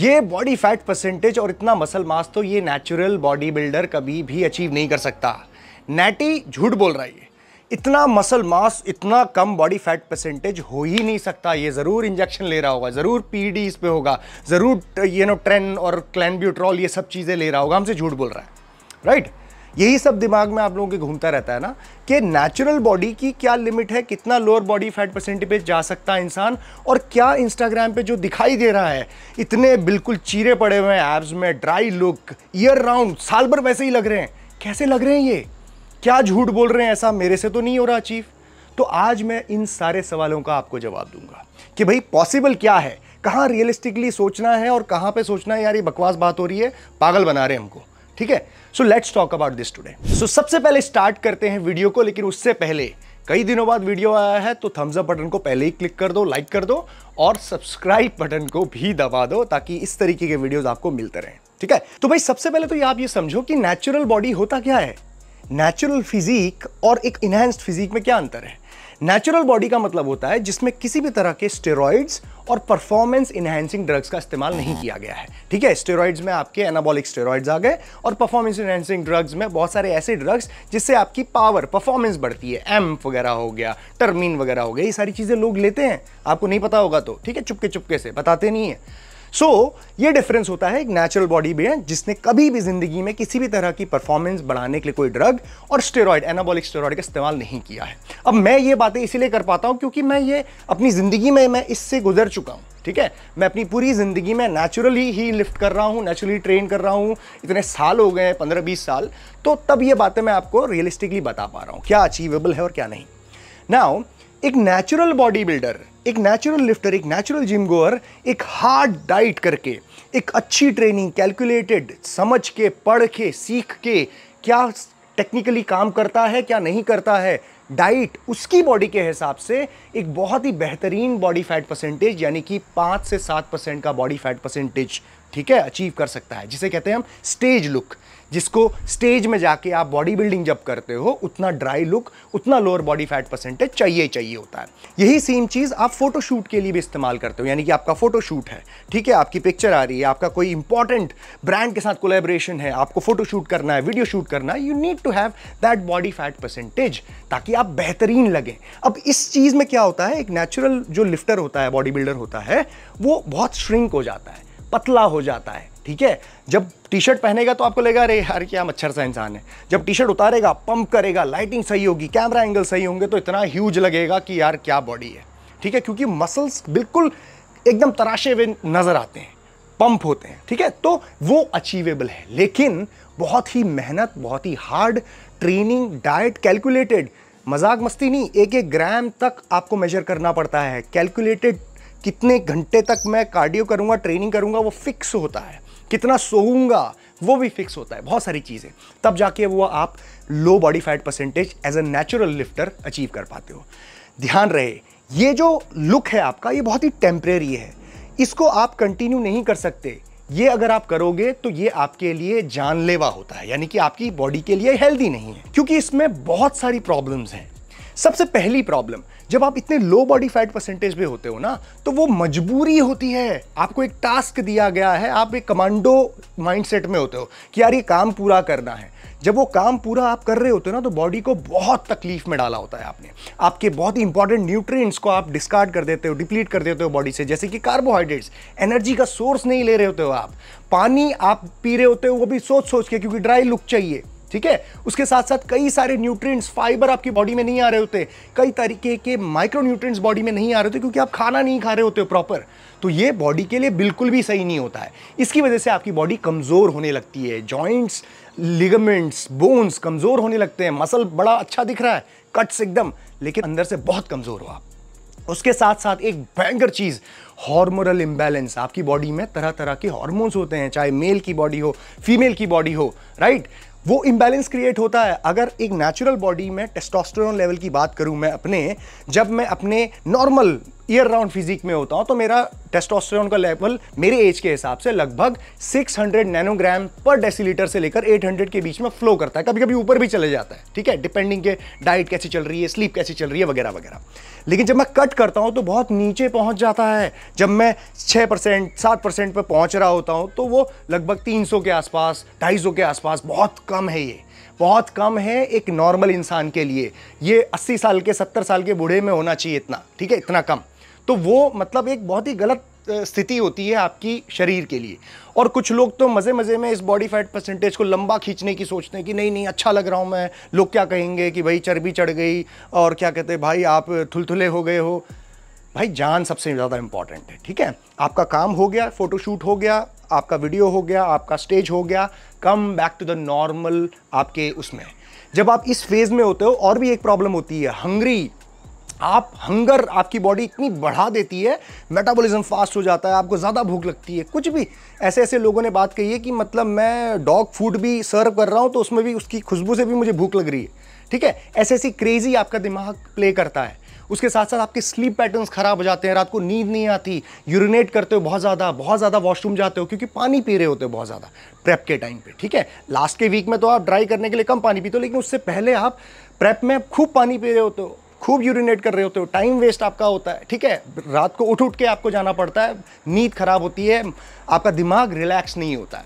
ये body fat percentage और इतना मसल मास तो ये नेचुरल बॉडी बिल्डर कभी भी अचीव नहीं कर सकता नैटी झूठ बोल रहा है ये इतना मसल मास इतना कम बॉडी फैट परसेंटेज हो ही नहीं सकता ये ज़रूर इंजेक्शन ले रहा होगा ज़रूर पी डी इस पर होगा ज़रूर ये नो ट्रेन और क्लैनब्यूट्रॉल ये सब चीज़ें ले रहा होगा हमसे झूठ बोल रहा है राइट right? यही सब दिमाग में आप लोगों के घूमता रहता है ना कि नेचुरल बॉडी की क्या लिमिट है कितना लोअर बॉडी फैट परसेंटेज पे जा सकता है इंसान और क्या इंस्टाग्राम पे जो दिखाई दे रहा है इतने बिल्कुल चीरे पड़े हुए हैं एब्स में ड्राई लुक ईयर राउंड साल भर वैसे ही लग रहे हैं कैसे लग रहे हैं ये क्या झूठ बोल रहे हैं ऐसा मेरे से तो नहीं हो रहा अचीव तो आज मैं इन सारे सवालों का आपको जवाब दूंगा कि भाई पॉसिबल क्या है कहाँ रियलिस्टिकली सोचना है और कहाँ पे सोचना है यार ये बकवास बात हो रही है पागल बना रहे हैं हमको ठीक है so let's talk about this today so सबसे पहले स्टार्ट करते हैं वीडियो को लेकिन उससे पहले कई दिनों बाद वीडियो आया है तो थम्स अप बटन को पहले ही क्लिक कर दो लाइक कर दो और सब्सक्राइब बटन को भी दबा दो ताकि इस तरीके के वीडियोस आपको मिलते रहें ठीक है तो भाई सबसे पहले तो ये आप ये समझो कि नेचुरल बॉडी होता क्या है नेचुरल फिजिक और एक इनहेंस्ड फिजिक में क्या अंतर है नेचुरल बॉडी का मतलब होता है जिसमें किसी भी तरह के स्टेरॉइड्स और परफॉर्मेंस इन्हेंसिंग ड्रग्स का इस्तेमाल नहीं किया गया है ठीक है स्टेरॉइड्स में आपके एनाबॉलिक स्टेरॉइड्स आ गए और परफॉर्मेंस इन्हेंसिंग ड्रग्स में बहुत सारे ऐसे ड्रग्स जिससे आपकी पावर परफॉर्मेंस बढ़ती है एम वगैरह हो गया टर्मीन वगैरह हो गया ये सारी चीज़ें लोग लेते हैं आपको नहीं पता होगा तो ठीक है चुपके चुपके से बताते नहीं है सो so, ये डिफरेंस होता है एक नेचुरल बॉडी में जिसने कभी भी जिंदगी में किसी भी तरह की परफॉर्मेंस बढ़ाने के लिए कोई ड्रग और स्टेरॉयड एनाबॉलिक स्टेरॉयड का इस्तेमाल नहीं किया है अब मैं ये बातें इसीलिए कर पाता हूँ क्योंकि मैं ये अपनी ज़िंदगी में मैं इससे गुजर चुका हूँ ठीक है मैं अपनी पूरी ज़िंदगी में नेचुरली ही लिफ्ट कर रहा हूँ नेचुरली ट्रेन कर रहा हूँ इतने साल हो गए हैं पंद्रह बीस साल तो तब ये बातें मैं आपको रियलिस्टिकली बता पा रहा हूँ क्या अचीवेबल है और क्या नहीं नाउ एक नेचुरल बॉडी बिल्डर एक नेचुरल लिफ्टर एक नेचुरल जिम गोअर एक हार्ड डाइट करके एक अच्छी ट्रेनिंग कैलकुलेटेड समझ के पढ़ के सीख के क्या टेक्निकली काम करता है क्या नहीं करता है डाइट उसकी बॉडी के हिसाब से एक बहुत ही बेहतरीन बॉडी फैट परसेंटेज यानी कि पाँच से सात परसेंट का बॉडी फैट परसेंटेज ठीक है अचीव कर सकता है जिसे कहते हैं हम स्टेज लुक जिसको स्टेज में जाके आप बॉडी बिल्डिंग जब करते हो उतना ड्राई लुक उतना लोअर बॉडी फैट परसेंटेज चाहिए चाहिए होता है यही सेम चीज़ आप फोटोशूट के लिए भी इस्तेमाल करते हो यानी कि आपका फोटोशूट है ठीक है आपकी पिक्चर आ रही है आपका कोई इंपॉर्टेंट ब्रांड के साथ कोलेब्रेशन है आपको फोटोशूट करना है वीडियो शूट करना है you need to have that body fat percentage ताकि आप बेहतरीन लगें अब इस चीज़ में क्या होता है एक नेचुरल जो लिफ्टर होता है बॉडी बिल्डर होता है वो बहुत श्रिंक हो जाता है पतला हो जाता है ठीक है जब टी शर्ट पहनेगा तो आपको लगेगा अरे यार क्या मच्छर सा इंसान है जब टी शर्ट उतारेगा पंप करेगा लाइटिंग सही होगी कैमरा एंगल सही होंगे तो इतना ह्यूज लगेगा कि यार क्या बॉडी है ठीक है क्योंकि मसल्स बिल्कुल एकदम तराशे हुए नज़र आते हैं पंप होते हैं ठीक है तो वो अचीवेबल है लेकिन बहुत ही मेहनत बहुत ही हार्ड ट्रेनिंग डाइट कैलकुलेटेड मजाक मस्ती नहीं एक एक ग्राम तक आपको मेजर करना पड़ता है कैलकुलेटेड कितने घंटे तक मैं कार्डियो करूँगा ट्रेनिंग करूँगा वो फिक्स होता है कितना सोऊंगा वो भी फिक्स होता है बहुत सारी चीज़ें तब जाके वो आप low body fat percentage as a natural lifter achieve कर पाते हो ध्यान रहे ये जो लुक है आपका ये बहुत ही टेम्परेरी है इसको आप कंटिन्यू नहीं कर सकते ये अगर आप करोगे तो ये आपके लिए जानलेवा होता है यानी कि आपकी बॉडी के लिए हेल्दी नहीं है क्योंकि इसमें बहुत सारी प्रॉब्लम्स हैं सबसे पहली प्रॉब्लम जब आप इतने लो बॉडी फैट परसेंटेज पे होते हो ना तो वो मजबूरी होती है आपको एक टास्क दिया गया है आप एक कमांडो माइंडसेट में होते हो कि यार ये काम पूरा करना है जब वो काम पूरा आप कर रहे होते हो ना तो बॉडी को बहुत तकलीफ में डाला होता है आपने आपके बहुत ही इंपॉर्टेंट न्यूट्रिएंट्स को आप डिस्कार्ड कर देते हो डिप्लीट कर देते हो बॉडी से जैसे कि कार्बोहाइड्रेट्स एनर्जी का सोर्स नहीं ले रहे होते हो आप पानी आप पी रहे होते हो वो भी सोच सोच के क्योंकि ड्राई लुक चाहिए ठीक है उसके साथ साथ कई सारे न्यूट्रिएंट्स फाइबर आपकी बॉडी में नहीं आ रहे होते कई तरीके के माइक्रो न्यूट्रिएंट्स बॉडी में नहीं आ रहे होते क्योंकि आप खाना नहीं खा रहे होते हो प्रॉपर तो ये बॉडी के लिए बिल्कुल भी सही नहीं होता है इसकी वजह से आपकी बॉडी कमज़ोर होने लगती है जॉइंट्स लिगमेंट्स बोन्स कमज़ोर होने लगते हैं मसल बड़ा अच्छा दिख रहा है कट्स एकदम लेकिन अंदर से बहुत कमज़ोर हो आप उसके साथ साथ एक भयंकर चीज़ हार्मोनल इम्बैलेंस आपकी बॉडी में तरह तरह के हार्मोन्स होते हैं चाहे मेल की बॉडी हो फीमेल की बॉडी हो राइट right? वो इम्बैलेंस क्रिएट होता है अगर एक नेचुरल बॉडी में टेस्टोस्टेरोन लेवल की बात करूं मैं अपने जब मैं अपने नॉर्मल ईयर राउंड फिजिक में होता हूँ तो मेरा टेस्टोस्टेरोन का लेवल मेरे एज के हिसाब से लगभग 600 नैनोग्राम पर डेसीलीटर से लेकर 800 के बीच में फ्लो करता है कभी कभी ऊपर भी चले जाता है ठीक है डिपेंडिंग के डाइट कैसी चल रही है स्लीप कैसी चल रही है वगैरह वगैरह लेकिन जब मैं कट करता हूँ तो बहुत नीचे पहुँच जाता है जब मैं छः परसेंट सात परसेंट पर पहुँच रहा होता हूँ तो वो लगभग तीन के आसपास ढाई के आसपास बहुत कम है ये बहुत कम है एक नॉर्मल इंसान के लिए ये 80 साल के 70 साल के बूढ़े में होना चाहिए इतना ठीक है इतना कम तो वो मतलब एक बहुत ही गलत स्थिति होती है आपकी शरीर के लिए और कुछ लोग तो मज़े मज़े में इस बॉडी फैट परसेंटेज को लंबा खींचने की सोचते हैं कि नहीं नहीं अच्छा लग रहा हूँ मैं लोग क्या कहेंगे कि भाई चर्बी चढ़ गई और क्या कहते हैं भाई आप थुलथुले हो गए हो भाई जान सबसे ज़्यादा इंपॉर्टेंट है ठीक है आपका काम हो गया फ़ोटोशूट हो गया आपका वीडियो हो गया आपका स्टेज हो गया come back to the normal आपके उसमें जब आप इस फेज़ में होते हो और भी एक प्रॉब्लम होती है हंग्री आप हंगर आपकी बॉडी इतनी बढ़ा देती है मेटाबॉलिज्म फास्ट हो जाता है आपको ज़्यादा भूख लगती है कुछ भी ऐसे ऐसे लोगों ने बात कही है कि मतलब मैं डॉग फूड भी सर्व कर रहा हूँ तो उसमें भी उसकी खुशबू से भी मुझे भूख लग रही है ठीक है ऐसे ऐसी क्रेजी आपका दिमाग प्ले करता है उसके साथ साथ आपके स्लीप पैटर्न्स खराब हो जाते हैं रात को नींद नहीं आती यूरिनेट करते हो बहुत ज़्यादा बहुत ज़्यादा वॉशरूम जाते हो क्योंकि पानी पी रहे होते हो बहुत ज़्यादा प्रेप के टाइम पे ठीक है लास्ट के वीक में तो आप ड्राई करने के लिए कम पानी पीते हो लेकिन उससे पहले आप प्रेप में खूब पानी पी रहे होते हो खूब यूरिनेट कर रहे होते हो टाइम वेस्ट आपका होता है ठीक है रात को उठ उठ के आपको जाना पड़ता है नींद खराब होती है आपका दिमाग रिलैक्स नहीं होता है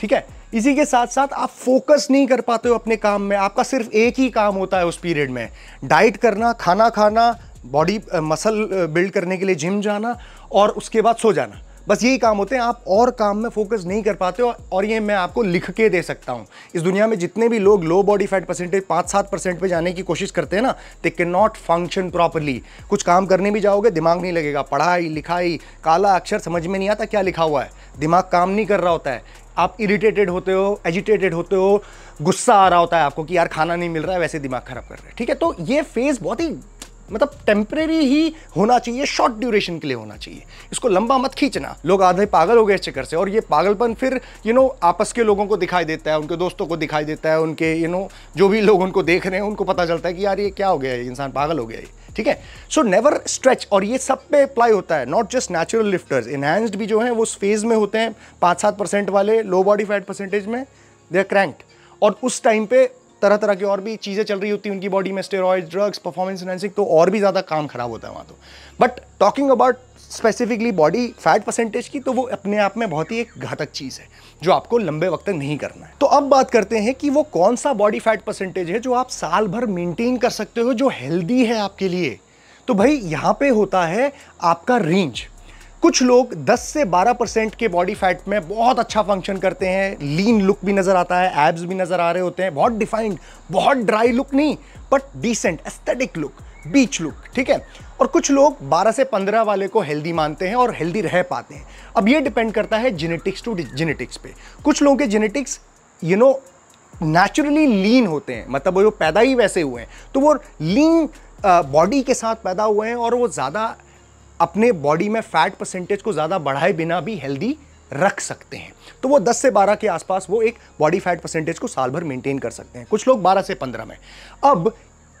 ठीक है इसी के साथ साथ आप फोकस नहीं कर पाते हो अपने काम में आपका सिर्फ एक ही काम होता है उस पीरियड में डाइट करना खाना खाना बॉडी मसल बिल्ड करने के लिए जिम जाना और उसके बाद सो जाना बस यही काम होते हैं आप और काम में फोकस नहीं कर पाते हो और ये मैं आपको लिख के दे सकता हूँ इस दुनिया में जितने भी लोग लो बॉडी फैट परसेंटेज पाँच सात परसेंट पर जाने की कोशिश करते हैं ना they can not function properly कुछ काम करने भी जाओगे दिमाग नहीं लगेगा पढ़ाई लिखाई काला अक्षर समझ में नहीं आता क्या लिखा हुआ है दिमाग काम नहीं कर रहा होता है आप इरिटेटेड होते हो एजिटेटेड होते हो गुस्सा आ रहा होता है आपको कि यार खाना नहीं मिल रहा है वैसे दिमाग खराब कर रहा है ठीक है तो ये फेज़ बहुत ही मतलब टेम्परेरी ही होना चाहिए शॉर्ट ड्यूरेशन के लिए होना चाहिए इसको लंबा मत खींचना लोग आधे पागल हो गए इस चक्कर से और ये पागलपन फिर यू नो आपस के लोगों को दिखाई देता है उनके दोस्तों को दिखाई देता है उनके यू नो जो भी लोग उनको देख रहे हैं उनको पता चलता है कि यार ये क्या हो गया है इंसान पागल हो गया है ठीक है सो नेवर स्ट्रेच और ये सब पे अप्लाई होता है not just natural lifters enhanced भी जो है वो उस फेज में होते हैं पाँच सात परसेंट वाले लो बॉडी फैट परसेंटेज में दे आर क्रैंक्ड और उस टाइम पे तरह तरह की और भी चीज़ें चल रही होती हैं उनकी बॉडी में स्टेरॉइड ड्रग्स परफॉर्मेंस इनहेंसिंग तो और भी ज़्यादा काम खराब होता है वहाँ तो but talking about specifically body fat percentage की तो वो अपने आप में बहुत ही एक घातक चीज़ है जो आपको लंबे वक्त तक नहीं करना है तो अब बात करते हैं कि वो कौन सा बॉडी फैट परसेंटेज है जो आप साल भर मेंटेन कर सकते हो जो हेल्दी है आपके लिए तो भाई यहाँ पे होता है आपका रेंज कुछ लोग 10 से 12 परसेंट के बॉडी फैट में बहुत अच्छा फंक्शन करते हैं लीन लुक भी नज़र आता है एब्स भी नज़र आ रहे होते हैं बहुत डिफाइंड बहुत ड्राई लुक नहीं but decent aesthetic look beach look ठीक है और कुछ लोग 12 से 15 वाले को हेल्दी मानते हैं और हेल्दी रह पाते हैं अब ये डिपेंड करता है जेनेटिक्स टू जेनेटिक्स पे कुछ लोगों के genetics you know naturally lean होते हैं मतलब वो पैदा ही वैसे हुए हैं तो वो लीन बॉडी uh, के साथ पैदा हुए हैं और वो ज़्यादा अपने बॉडी में फैट परसेंटेज को ज़्यादा बढ़ाए बिना भी हेल्दी रख सकते हैं तो वो 10 से 12 के आसपास वो एक बॉडी फैट परसेंटेज को साल भर मेंटेन कर सकते हैं कुछ लोग 12 से 15 में अब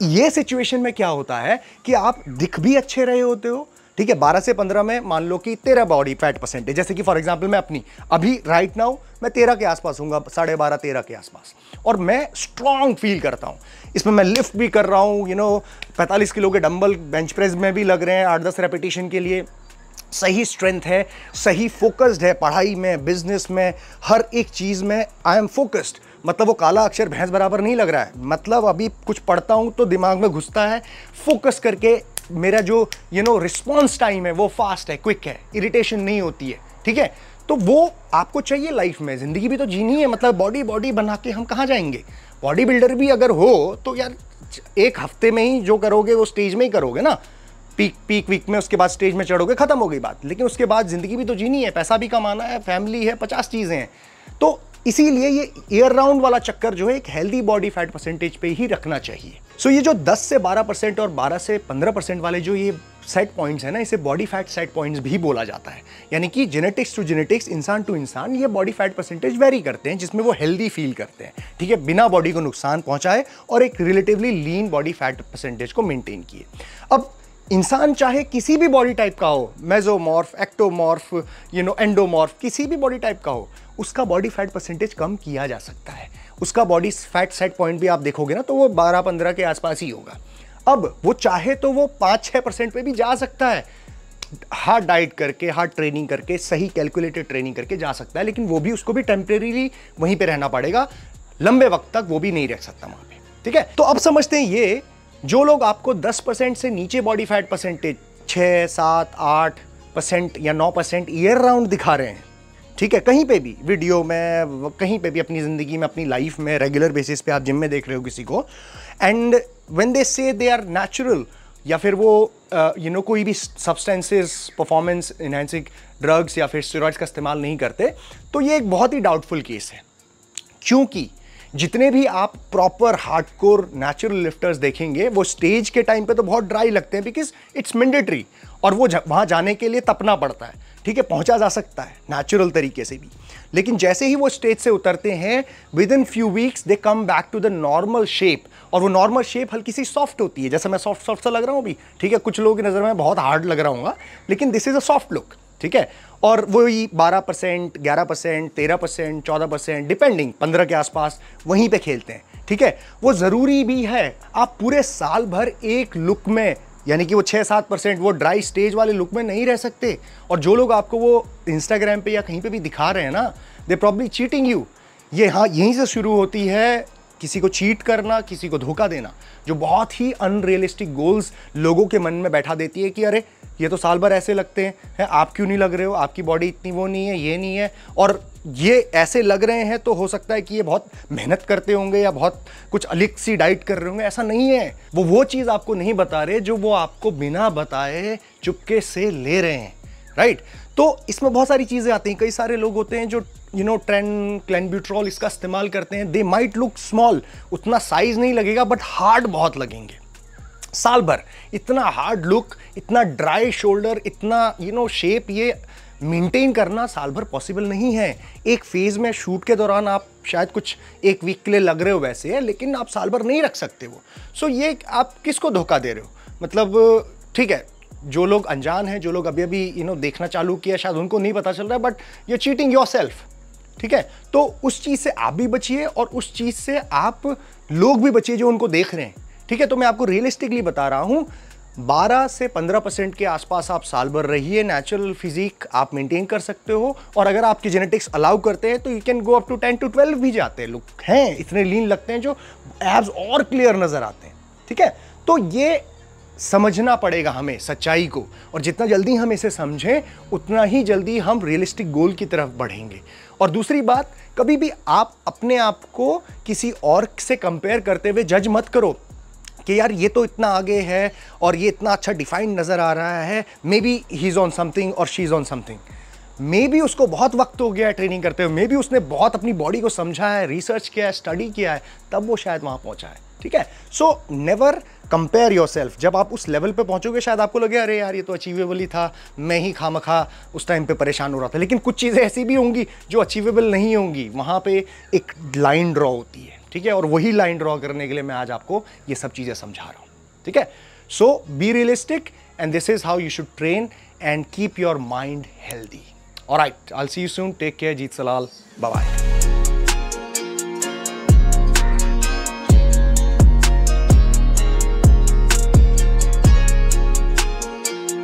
ये सिचुएशन में क्या होता है कि आप दिख भी अच्छे रहे होते हो ठीक है बारह से पंद्रह में मान लो कि तेरह बॉडी फैट परसेंटेज जैसे कि फॉर एग्जाम्पल मैं अपनी अभी राइट नाउ मैं तेरह के आसपास हूँ साढ़े बारह तेरह के आसपास और मैं स्ट्रांग फील करता हूँ इसमें मैं लिफ्ट भी कर रहा हूँ यू नो पैंतालीस किलो के डंबल बेंच प्रेस में भी लग रहे हैं आठ दस रेपिटेशन के लिए सही स्ट्रेंथ है सही फोकस्ड है पढ़ाई में बिजनेस में हर एक चीज़ में आई एम फोकस्ड मतलब वो काला अक्षर भैंस बराबर नहीं लग रहा है मतलब अभी कुछ पढ़ता हूँ तो दिमाग में घुसता है फोकस करके मेरा जो यू नो रिस्पॉन्स टाइम है वो फास्ट है क्विक है इरिटेशन नहीं होती है ठीक है तो वो आपको चाहिए लाइफ में ज़िंदगी भी तो जीनी है मतलब बॉडी बॉडी बना के हम कहाँ जाएंगे बॉडी बिल्डर भी अगर हो तो यार एक हफ्ते में ही जो करोगे वो स्टेज में ही करोगे ना पीक पीक वीक में उसके बाद स्टेज में चढ़ोगे खत्म हो गई बात लेकिन उसके बाद ज़िंदगी भी तो जीनी है पैसा भी कमाना है फैमिली है पचास चीज़ें हैं तो इसीलिए ये ईयर राउंड वाला चक्कर जो है एक हेल्दी बॉडी फैट परसेंटेज पे ही रखना चाहिए सो so, ये जो 10 से 12 परसेंट और 12 से 15 परसेंट वाले जो ये सेट पॉइंट्स हैं ना इसे बॉडी फैट सेट पॉइंट्स भी बोला जाता है यानी कि जेनेटिक्स टू जेनेटिक्स इंसान टू इंसान ये बॉडी फैट परसेंटेज वेरी करते हैं जिसमें वो हेल्दी फील करते हैं ठीक है बिना बॉडी को नुकसान पहुंचाए और एक relatively lean body fat percentage को मेनटेन किए अब इंसान चाहे किसी भी बॉडी टाइप का हो mesomorph ectomorph you know endomorph किसी भी बॉडी टाइप का हो उसका बॉडी फैट परसेंटेज कम किया जा सकता है उसका बॉडी फैट सेट पॉइंट भी आप देखोगे ना तो वो बारह पंद्रह के आसपास ही होगा अब वो चाहे तो वो पाँच छः परसेंट पर भी जा सकता है हार्ड डाइट करके हार्ड ट्रेनिंग करके सही कैलकुलेटेड ट्रेनिंग करके जा सकता है लेकिन वो भी उसको भी टेम्परेरीली वहीं पर रहना पड़ेगा लंबे वक्त तक वो भी नहीं रह सकता वहाँ पर ठीक है तो अब समझते हैं ये जो लोग आपको दस परसेंट से नीचे बॉडी फैट परसेंटेज छः सात आठ परसेंट या नौ परसेंट ईयर राउंड दिखा रहे हैं ठीक है कहीं पे भी वीडियो में कहीं पे भी अपनी ज़िंदगी में अपनी लाइफ में रेगुलर बेसिस पे आप जिम में देख रहे हो किसी को एंड वेन दे से दे आर नेचुरल या फिर वो यू नो कोई भी सब्सटेंसेस परफॉर्मेंस इन्हेंसिंग ड्रग्स या फिर स्टेरॉइड्स का इस्तेमाल नहीं करते तो ये एक बहुत ही डाउटफुल केस है क्योंकि जितने भी आप प्रॉपर हार्डकोर नेचुरल लिफ्टर्स देखेंगे वो स्टेज के टाइम पे तो बहुत ड्राई लगते हैं बिकॉज इट्स मैंडेटरी और वो वहाँ जाने के लिए तपना पड़ता है ठीक है पहुंचा जा सकता है नेचुरल तरीके से भी लेकिन जैसे ही वो स्टेज से उतरते हैं within few weeks they come back to the normal shape और वो नॉर्मल शेप हल्की सी सॉफ्ट होती है जैसे मैं सॉफ्ट सॉफ्ट सा लग रहा हूँ अभी ठीक है कुछ लोगों की नज़र में बहुत हार्ड लग रहा हूँ लेकिन this is a soft look ठीक है और वही बारह परसेंट ग्यारह परसेंट तेरह परसेंट चौदह परसेंट डिपेंडिंग पंद्रह के आसपास वहीं पे खेलते हैं ठीक है वो ज़रूरी भी है आप पूरे साल भर एक लुक में यानी कि वो छः सात परसेंट वो ड्राई स्टेज वाले लुक में नहीं रह सकते और जो लोग आपको वो इंस्टाग्राम पे या कहीं पे भी दिखा रहे हैं ना दे प्रॉब्ली चीटिंग यू ये हाँ यहीं से शुरू होती है किसी को चीट करना किसी को धोखा देना जो बहुत ही अनरियलिस्टिक गोल्स लोगों के मन में बैठा देती है कि अरे ये तो साल भर ऐसे लगते हैं है, आप क्यों नहीं लग रहे हो आपकी बॉडी इतनी वो नहीं है ये नहीं है और ये ऐसे लग रहे हैं तो हो सकता है कि ये बहुत मेहनत करते होंगे या बहुत कुछ अलग सी डाइट कर रहे होंगे ऐसा नहीं है वो वो चीज़ आपको नहीं बता रहे जो वो आपको बिना बताए चुपके से ले रहे हैं राइट तो इसमें बहुत सारी चीज़ें आती हैं कई सारे लोग होते हैं जो यू नो ट्रेन क्लैनब्यूट्रॉल इसका इस्तेमाल करते हैं दे माइट लुक स्मॉल उतना साइज नहीं लगेगा बट हार्ड बहुत लगेंगे साल भर इतना हार्ड लुक इतना ड्राई शोल्डर इतना यू नो शेप ये मेंटेन करना साल भर पॉसिबल नहीं है एक फेज़ में शूट के दौरान आप शायद कुछ एक वीक के लिए लग रहे हो वैसे है लेकिन आप साल भर नहीं रख सकते वो सो ये आप किसको धोखा दे रहे हो मतलब ठीक है जो लोग अनजान हैं जो लोग अभी अभी यू नो देखना चालू किया शायद उनको नहीं पता चल रहा है but you cheating yourself ठीक है तो उस चीज़ से आप भी बचिए और उस चीज़ से आप लोग भी बचिए जो उनको देख रहे हैं ठीक है तो मैं आपको रियलिस्टिकली बता रहा हूँ 12 से 15 परसेंट के आसपास आप साल भर रहिए नेचुरल फिजिक आप मेंटेन कर सकते हो और अगर आपके जेनेटिक्स अलाउ करते हैं तो you can go up to 10 to 12 भी जाते हैं लुक हैं इतने लीन लगते हैं जो एब्स और क्लियर नज़र आते हैं ठीक है तो ये समझना पड़ेगा हमें सच्चाई को और जितना जल्दी हम इसे समझें उतना ही जल्दी हम रियलिस्टिक गोल की तरफ बढ़ेंगे और दूसरी बात कभी भी आप अपने आप को किसी और से कंपेयर करते हुए जज मत करो कि यार ये तो इतना आगे है और ये इतना अच्छा डिफाइंड नज़र आ रहा है maybe he is on something और she is on something maybe उसको बहुत वक्त हो गया है ट्रेनिंग करते हुए मे बी उसने बहुत अपनी बॉडी को समझा है रिसर्च किया है स्टडी किया है तब वो शायद वहाँ पहुँचा है ठीक है so never compare yourself जब आप उस लेवल पे पहुंचोगे शायद आपको लगे अरे यार ये तो अचीवेबल ही था मैं ही खाम खा उस टाइम पे परेशान हो रहा था लेकिन कुछ चीज़ें ऐसी भी होंगी जो अचीवेबल नहीं होंगी वहाँ पे एक लाइन ड्रॉ होती है ठीक है और वही लाइन ड्रॉ करने के लिए मैं आज आपको ये सब चीज़ें समझा रहा हूं ठीक है so be realistic and this is how you should train and keep your mind healthy और alright see you soon take care Jeet Selal bye